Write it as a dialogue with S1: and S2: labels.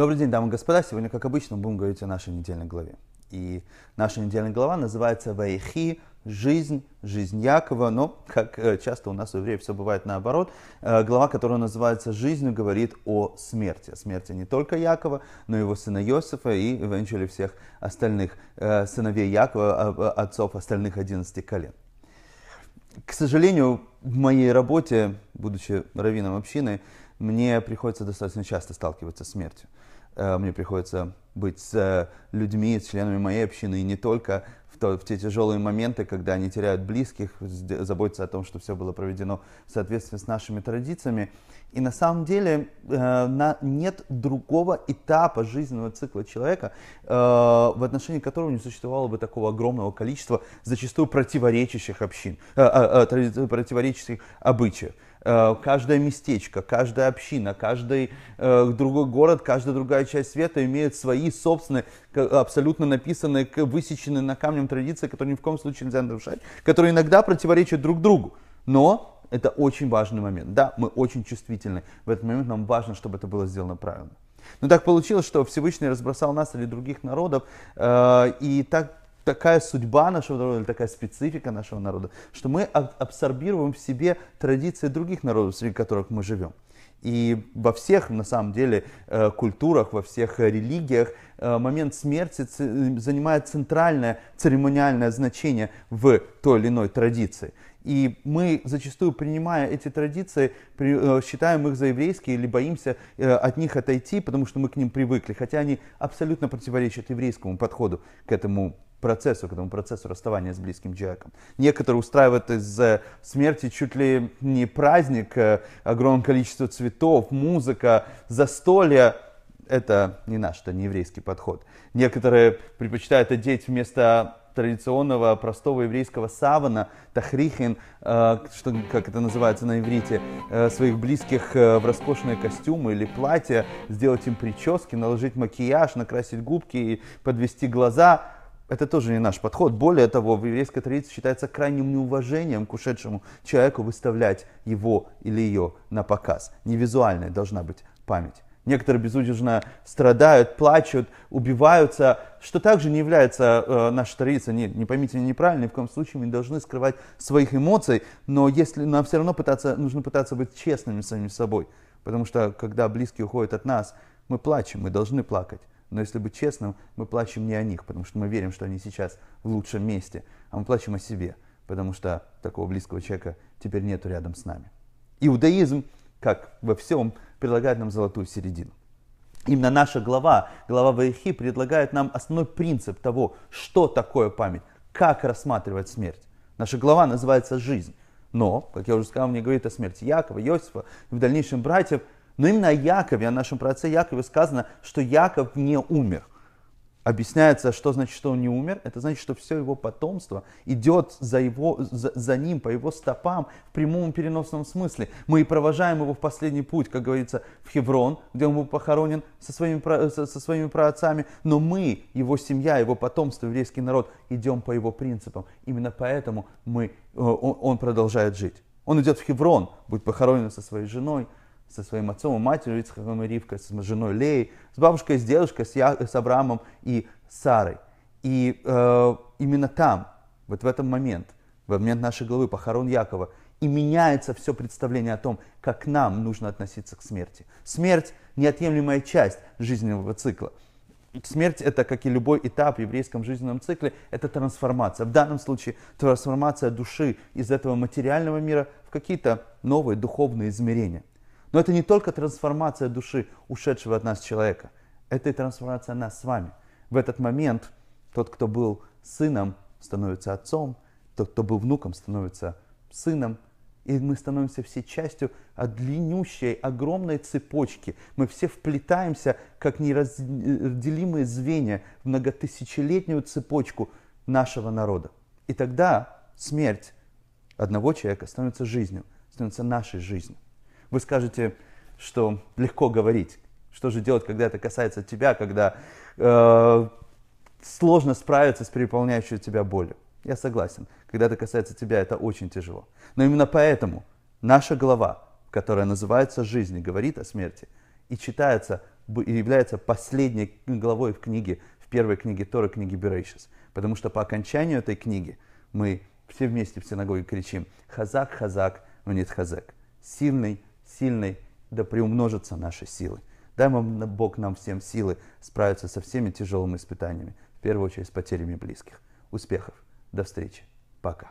S1: Добрый день, дамы и господа. Сегодня, как обычно, мы будем говорить о нашей недельной главе. И наша недельная глава называется «Ваихи. Жизнь. Жизнь Якова». Но, как э, часто у нас в евреев все бывает наоборот, э, глава, которая называется Жизнь, говорит о смерти. О смерти не только Якова, но и его сына Иосифа и, eventually, всех остальных э, сыновей Якова, а, а, отцов остальных 11 колен. К сожалению, в моей работе, будучи раввином общины, мне приходится достаточно часто сталкиваться с смертью. Э, мне приходится быть с э, людьми, с членами моей общины, и не только в, то, в те тяжелые моменты, когда они теряют близких, заботиться о том, что все было проведено в соответствии с нашими традициями. И на самом деле э, нет другого этапа жизненного цикла человека, в отношении которого не существовало бы такого огромного количества зачастую противоречащих общин, противоречащих обычаев. Э, каждое местечко, каждая община, каждый э, другой город, каждая другая часть света имеют свои собственные, абсолютно написанные, высеченные на камнем традиции, которые ни в коем случае нельзя нарушать, которые иногда противоречат друг другу. Но это очень важный момент. Да, мы очень чувствительны. В этот момент нам важно, чтобы это было сделано правильно. Но ну так получилось, что Всевышний разбросал нас или других народов, э, и так такая судьба нашего народа, такая специфика нашего народа, что мы абсорбируем в себе традиции других народов, среди которых мы живем. И во всех, на самом деле, э, культурах, во всех э, религиях э, момент смерти занимает центральное церемониальное значение в той или иной традиции. И мы зачастую, принимая эти традиции, считаем их за еврейские или боимся от них отойти, потому что мы к ним привыкли, хотя они абсолютно противоречат еврейскому подходу к этому процессу, к этому процессу расставания с близким человеком. Некоторые устраивают из смерти чуть ли не праздник, э, огромное количество цветов, музыка, застолья. Это не наш, это не еврейский подход. Некоторые предпочитают одеть вместо традиционного простого еврейского савана, тахрихин, э, что, как это называется на иврите, э, своих близких в роскошные костюмы или платья, сделать им прически, наложить макияж, накрасить губки и подвести глаза – это тоже не наш подход. Более того, в еврейской традиции считается крайним неуважением к ушедшему человеку выставлять его или ее на показ. Невизуальная должна быть память. Некоторые безудержно страдают, плачут, убиваются, что также не является э, нашей традицией. Не, не поймите меня неправильно, ни в коем случае мы не должны скрывать своих эмоций, но если нам все равно пытаться, нужно пытаться быть честными самим собой. Потому что когда близкие уходят от нас, мы плачем, мы должны плакать. Но если быть честным, мы плачем не о них, потому что мы верим, что они сейчас в лучшем месте, а мы плачем о себе, потому что такого близкого человека теперь нету рядом с нами. Иудаизм, как во всем, предлагает нам золотую середину. Именно наша глава, глава Ваихи, предлагает нам основной принцип того, что такое память, как рассматривать смерть. Наша глава называется «Жизнь». Но, как я уже сказал, мне говорит о смерти Якова, Иосифа и в дальнейшем братьев – но именно о Якове, о нашем праотце Якове сказано, что Яков не умер. Объясняется, что значит, что он не умер. Это значит, что все его потомство идет за, его, за, за ним, по его стопам, в прямом переносном смысле. Мы и провожаем его в последний путь, как говорится, в Хеврон, где он был похоронен со своими, со, со своими праотцами. Но мы, его семья, его потомство, еврейский народ, идем по его принципам. Именно поэтому мы, э, он, он продолжает жить. Он идет в Хеврон, будет похоронен со своей женой, со своим отцом и матерью Ицхаком и Ривкой, с женой Леей, с бабушкой, с дедушкой, с, Я, с Авраамом и Сарой. И э, именно там, вот в этот момент, в момент нашей головы похорон Якова, и меняется все представление о том, как нам нужно относиться к смерти. Смерть – неотъемлемая часть жизненного цикла. Смерть – это, как и любой этап в еврейском жизненном цикле, это трансформация. В данном случае трансформация души из этого материального мира в какие-то новые духовные измерения. Но это не только трансформация души ушедшего от нас человека, это и трансформация нас с вами. В этот момент тот, кто был сыном, становится отцом, тот, кто был внуком, становится сыном, и мы становимся все частью от длиннющей, огромной цепочки. Мы все вплетаемся, как неразделимые звенья, в многотысячелетнюю цепочку нашего народа. И тогда смерть одного человека становится жизнью, становится нашей жизнью. Вы скажете, что легко говорить. Что же делать, когда это касается тебя, когда э, сложно справиться с переполняющей тебя болью? Я согласен. Когда это касается тебя, это очень тяжело. Но именно поэтому наша глава, которая называется «Жизнь» говорит о смерти, и читается, и является последней главой в книге, в первой книге Торы, книги Берейшис. Потому что по окончанию этой книги мы все вместе в синагоге кричим «Хазак, Хазак, Мнит хазак, Сильный, сильной, да приумножатся наши силы. Дай вам Бог нам всем силы справиться со всеми тяжелыми испытаниями, в первую очередь с потерями близких. Успехов, до встречи, пока.